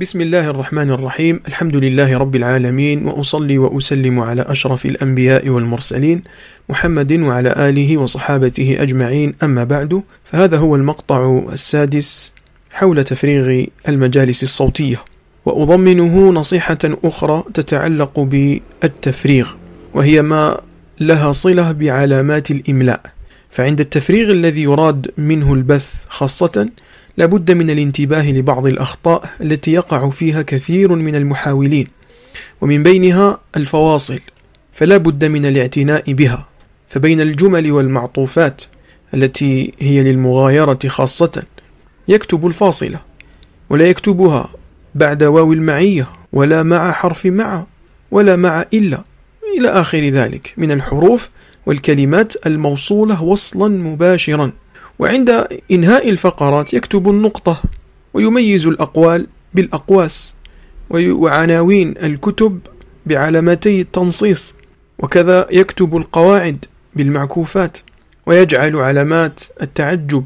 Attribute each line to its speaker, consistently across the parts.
Speaker 1: بسم الله الرحمن الرحيم الحمد لله رب العالمين وأصلي وأسلم على أشرف الأنبياء والمرسلين محمد وعلى آله وصحابته أجمعين أما بعد فهذا هو المقطع السادس حول تفريغ المجالس الصوتية وأضمنه نصيحة أخرى تتعلق بالتفريغ وهي ما لها صلة بعلامات الإملاء فعند التفريغ الذي يراد منه البث خاصة لابد من الانتباه لبعض الأخطاء التي يقع فيها كثير من المحاولين ومن بينها الفواصل فلا بد من الاعتناء بها فبين الجمل والمعطوفات التي هي للمغايرة خاصة يكتب الفاصلة ولا يكتبها بعد واو المعية ولا مع حرف مع ولا مع إلا إلى آخر ذلك من الحروف والكلمات الموصولة وصلا مباشرا وعند إنهاء الفقرات يكتب النقطة ويميز الأقوال بالأقواس وعناوين الكتب بعلامتي التنصيص وكذا يكتب القواعد بالمعكوفات ويجعل علامات التعجب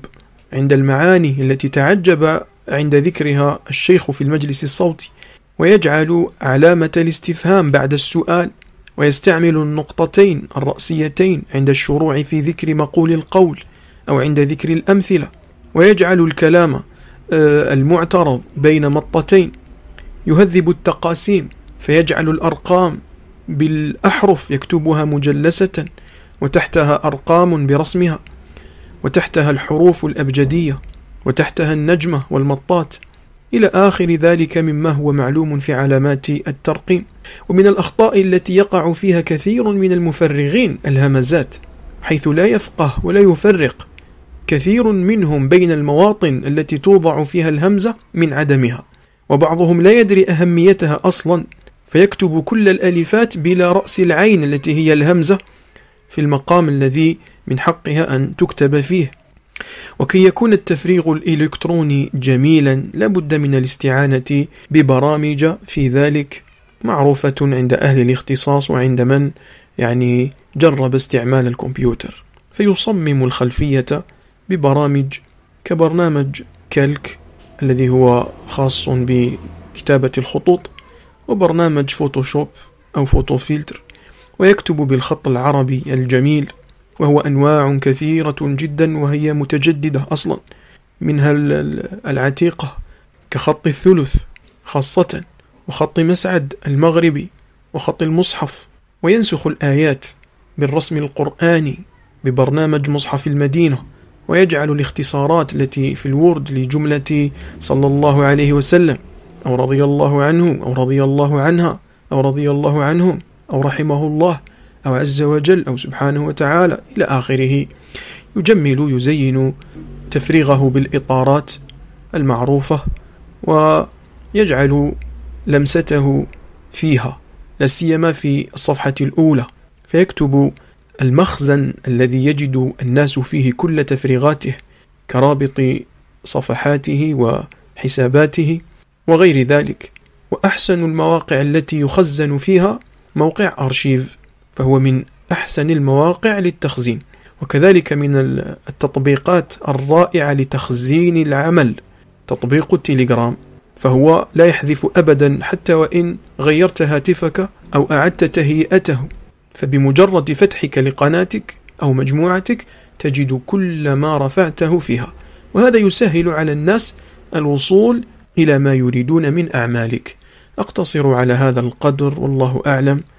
Speaker 1: عند المعاني التي تعجب عند ذكرها الشيخ في المجلس الصوتي ويجعل علامة الاستفهام بعد السؤال ويستعمل النقطتين الرأسيتين عند الشروع في ذكر مقول القول أو عند ذكر الأمثلة ويجعل الكلام آه، المعترض بين مطتين يهذب التقاسيم فيجعل الأرقام بالأحرف يكتبها مجلسة وتحتها أرقام برسمها وتحتها الحروف الأبجدية وتحتها النجمة والمطات إلى آخر ذلك مما هو معلوم في علامات الترقيم ومن الأخطاء التي يقع فيها كثير من المفرغين الهمزات حيث لا يفقه ولا يفرق كثير منهم بين المواطن التي توضع فيها الهمزة من عدمها وبعضهم لا يدري أهميتها أصلا فيكتب كل الألفات بلا رأس العين التي هي الهمزة في المقام الذي من حقها أن تكتب فيه وكي يكون التفريغ الإلكتروني جميلا لابد من الاستعانة ببرامج في ذلك معروفة عند أهل الاختصاص وعند من يعني جرب استعمال الكمبيوتر فيصمم الخلفية ببرامج كبرنامج كالك الذي هو خاص بكتابة الخطوط وبرنامج فوتوشوب أو فوتوفيلتر ويكتب بالخط العربي الجميل وهو أنواع كثيرة جدا وهي متجددة أصلا منها العتيقة كخط الثلث خاصة وخط مسعد المغربي وخط المصحف وينسخ الآيات بالرسم القرآني ببرنامج مصحف المدينة ويجعل الاختصارات التي في الورد لجملة صلى الله عليه وسلم أو رضي الله عنه أو رضي الله عنها أو رضي الله عنهم أو رحمه الله أو عز وجل أو سبحانه وتعالى إلى آخره يجمل يزين تفريغه بالإطارات المعروفة ويجعل لمسته فيها لا سيما في الصفحة الأولى فيكتب المخزن الذي يجد الناس فيه كل تفريغاته كرابط صفحاته وحساباته وغير ذلك وأحسن المواقع التي يخزن فيها موقع أرشيف فهو من أحسن المواقع للتخزين وكذلك من التطبيقات الرائعة لتخزين العمل تطبيق التليجرام فهو لا يحذف أبدا حتى وإن غيرت هاتفك أو أعدت تهيئته فبمجرد فتحك لقناتك أو مجموعتك تجد كل ما رفعته فيها وهذا يسهل على الناس الوصول إلى ما يريدون من أعمالك أقتصر على هذا القدر والله أعلم